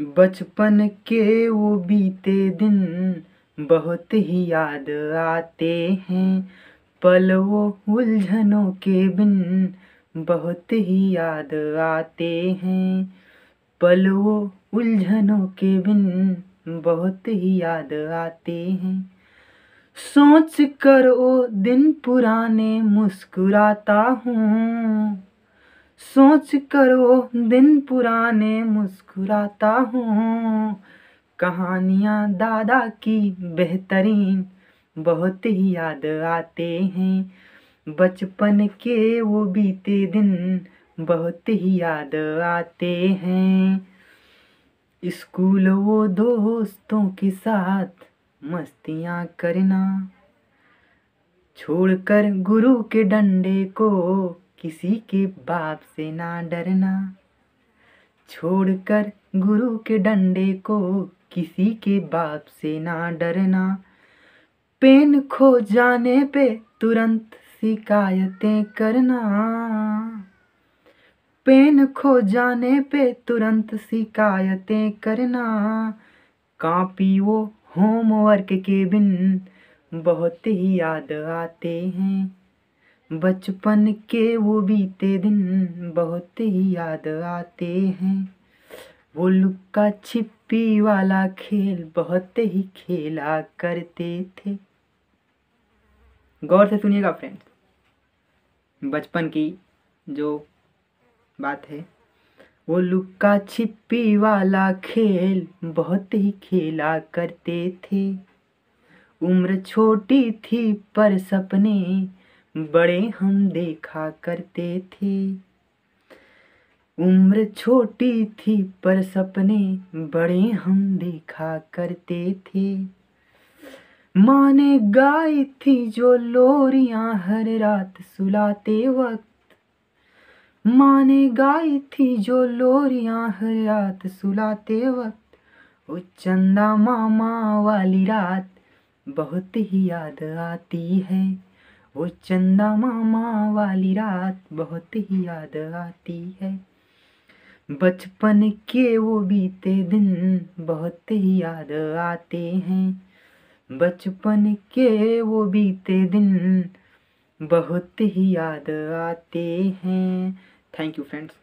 बचपन के वो बीते दिन बहुत ही याद आते हैं पल वो उलझनों के बिन बहुत ही याद आते हैं पल वो उलझनों के बिन बहुत ही याद आते हैं सोच कर ओ दिन पुराने मुस्कुराता हूँ सोच करो दिन पुराने मुस्कुराता हूँ कहानियाँ दादा की बेहतरीन बहुत ही याद आते हैं बचपन के वो बीते दिन बहुत ही याद आते हैं स्कूल वो दोस्तों के साथ मस्तियाँ करना छोड़कर गुरु के डंडे को किसी के बाप से ना डरना छोड़कर गुरु के डंडे को किसी के बाप से ना डरना पेन खो जाने पे तुरंत शिकायतें करना पेन खो जाने पे तुरंत शिकायतें करना कापी वो होमवर्क के बिन बहुत ही याद आते हैं बचपन के वो बीते दिन बहुत ही याद आते हैं वो लुक्का छिपी वाला खेल बहुत ही खेला करते थे गौर से सुनिएगा फ्रेंड्स बचपन की जो बात है वो लुक्का छिपी वाला खेल बहुत ही खेला करते थे उम्र छोटी थी पर सपने बड़े हम देखा करते थे उम्र छोटी थी पर सपने बड़े हम देखा करते थे माँ ने गाई थी जो लोरियां हर रात सुलाते वक्त माँ ने गाई थी जो लोरियां हर रात सुलाते वक्त वो चंदा मामा वाली रात बहुत ही याद आती है वो चंदा मामा वाली रात बहुत ही याद आती है बचपन के वो बीते दिन बहुत ही याद आते हैं बचपन के वो बीते दिन बहुत ही याद आते हैं थैंक यू फ्रेंड्स